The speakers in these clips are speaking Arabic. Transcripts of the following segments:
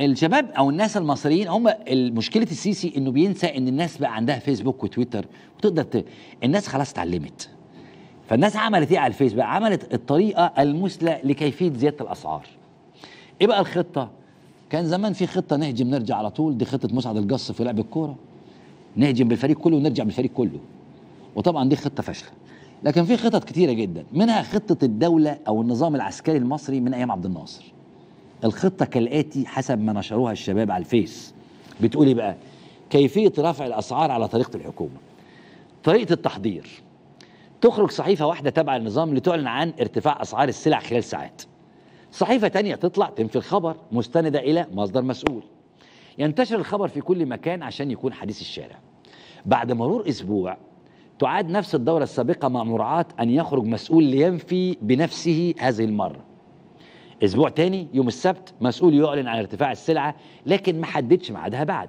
الشباب او الناس المصريين هم مشكله السيسي انه بينسى ان الناس بقى عندها فيسبوك وتويتر وتقدر ت... الناس خلاص اتعلمت فالناس عملت ايه على الفيسبوك عملت الطريقه المثلى لكيفيه زياده الاسعار ايه بقى الخطه كان زمان في خطه نهجم نرجع على طول دي خطه مسعد الجص في لعب الكوره نهجم بالفريق كله ونرجع بالفريق كله وطبعا دي خطه فاشله لكن في خطط كتيره جدا منها خطه الدوله او النظام العسكري المصري من ايام عبد الناصر الخطة كالآتي حسب ما نشروها الشباب على الفيس بتقول ايه بقى كيفية رفع الأسعار على طريقة الحكومة طريقة التحضير تخرج صحيفة واحدة تابعة للنظام لتعلن عن ارتفاع أسعار السلع خلال ساعات صحيفة تانية تطلع تنفي الخبر مستندة إلى مصدر مسؤول ينتشر الخبر في كل مكان عشان يكون حديث الشارع بعد مرور أسبوع تعاد نفس الدورة السابقة مع مراعاة أن يخرج مسؤول لينفي بنفسه هذه المرة اسبوع تاني يوم السبت مسؤول يعلن عن ارتفاع السلعه لكن ما حددش ميعادها بعد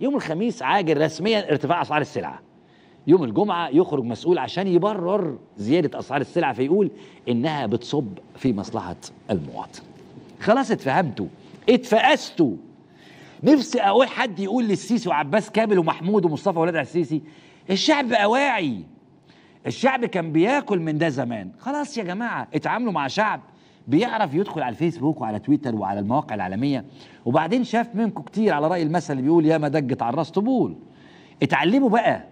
يوم الخميس عاجل رسميا ارتفاع اسعار السلعه يوم الجمعه يخرج مسؤول عشان يبرر زياده اسعار السلعه فيقول انها بتصب في مصلحه المواطن خلاص اتفهمتوا اتفقستوا نفسي اقول حد يقول للسيسي وعباس كامل ومحمود ومصطفى ولاد السيسي الشعب بقى واعي الشعب كان بياكل من ده زمان خلاص يا جماعه اتعاملوا مع شعب بيعرف يدخل على الفيسبوك وعلى تويتر وعلى المواقع العالميه وبعدين شاف منكم كتير على راي المثل اللي بيقول يا ما دقت على الراس طبول اتعلموا بقى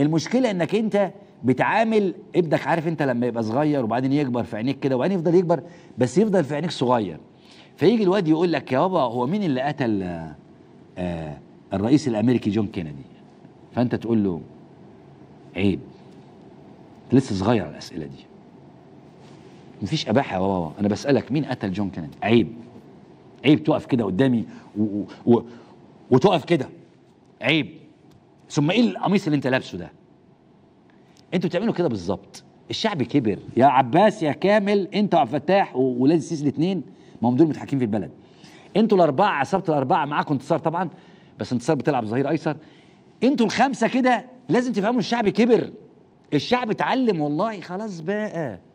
المشكله انك انت بتعامل ابنك عارف انت لما يبقى صغير وبعدين يكبر في عينيك كده وبعدين يفضل يكبر بس يفضل في عينيك صغير فيجي الواد يقول لك يا بابا هو مين اللي قتل آه الرئيس الامريكي جون كينيدي فانت تقول له عيب لسه صغير الاسئله دي مفيش اباحه يا بابا انا بسالك مين قتل جون كينيدي عيب عيب تقف كده قدامي و... و... و... وتقف كده عيب ثم ايه القميص اللي انت لابسه ده انتوا بتعملوا كده بالظبط الشعب كبر يا عباس يا كامل انت وعبد الفتاح وولاد السيسي الاثنين ما هم دول متحكمين في البلد انتوا الاربعه عصابه الاربعه معاكم انتصار طبعا بس انتصار بتلعب ظهير ايسر انتوا الخمسه كده لازم تفهموا الشعب كبر الشعب اتعلم والله خلاص بقى